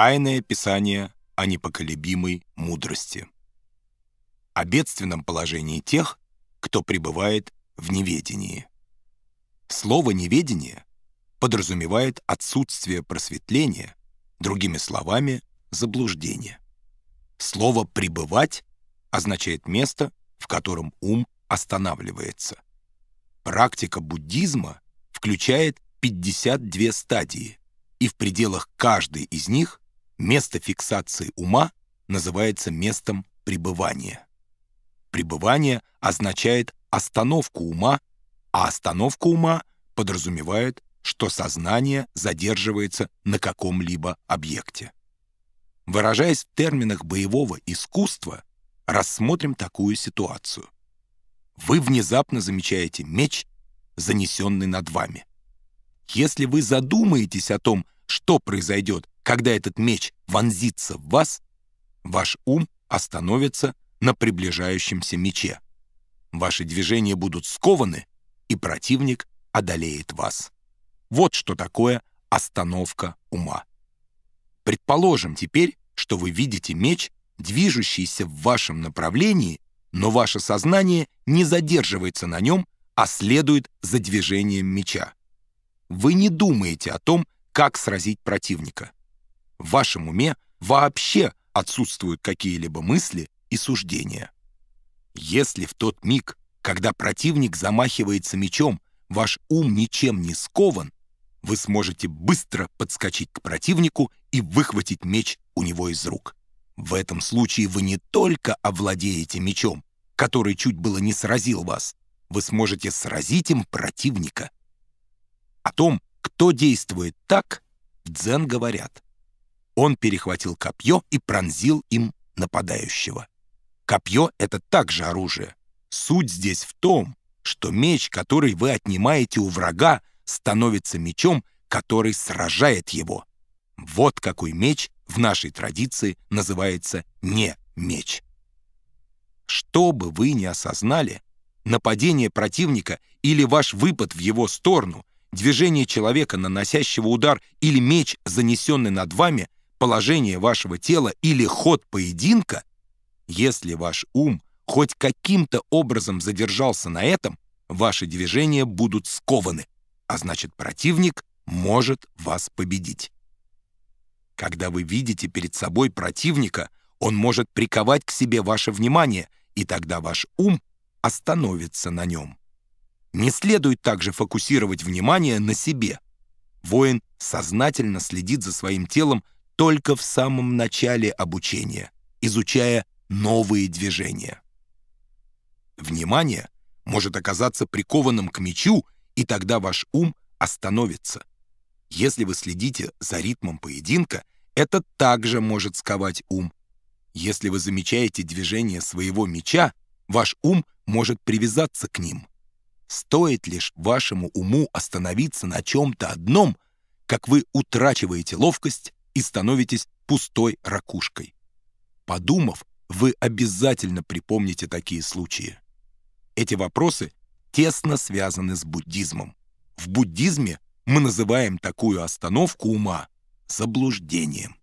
тайное писание о непоколебимой мудрости, о бедственном положении тех, кто пребывает в неведении. Слово «неведение» подразумевает отсутствие просветления, другими словами, заблуждение. Слово «пребывать» означает место, в котором ум останавливается. Практика буддизма включает 52 стадии, и в пределах каждой из них Место фиксации ума называется местом пребывания. Пребывание означает остановку ума, а остановка ума подразумевает, что сознание задерживается на каком-либо объекте. Выражаясь в терминах боевого искусства, рассмотрим такую ситуацию. Вы внезапно замечаете меч, занесенный над вами. Если вы задумаетесь о том, что произойдет, когда этот меч вонзится в вас, ваш ум остановится на приближающемся мече. Ваши движения будут скованы, и противник одолеет вас. Вот что такое остановка ума. Предположим теперь, что вы видите меч, движущийся в вашем направлении, но ваше сознание не задерживается на нем, а следует за движением меча. Вы не думаете о том, как сразить противника. В вашем уме вообще отсутствуют какие-либо мысли и суждения. Если в тот миг, когда противник замахивается мечом, ваш ум ничем не скован, вы сможете быстро подскочить к противнику и выхватить меч у него из рук. В этом случае вы не только овладеете мечом, который чуть было не сразил вас, вы сможете сразить им противника. О том, кто действует так, в дзен говорят он перехватил копье и пронзил им нападающего. Копье — это также оружие. Суть здесь в том, что меч, который вы отнимаете у врага, становится мечом, который сражает его. Вот какой меч в нашей традиции называется не меч. Что бы вы ни осознали, нападение противника или ваш выпад в его сторону, движение человека, наносящего удар, или меч, занесенный над вами — положение вашего тела или ход поединка, если ваш ум хоть каким-то образом задержался на этом, ваши движения будут скованы, а значит противник может вас победить. Когда вы видите перед собой противника, он может приковать к себе ваше внимание, и тогда ваш ум остановится на нем. Не следует также фокусировать внимание на себе. Воин сознательно следит за своим телом только в самом начале обучения, изучая новые движения. Внимание может оказаться прикованным к мячу, и тогда ваш ум остановится. Если вы следите за ритмом поединка, это также может сковать ум. Если вы замечаете движение своего мяча, ваш ум может привязаться к ним. Стоит лишь вашему уму остановиться на чем-то одном, как вы утрачиваете ловкость, и становитесь пустой ракушкой. Подумав, вы обязательно припомните такие случаи. Эти вопросы тесно связаны с буддизмом. В буддизме мы называем такую остановку ума заблуждением.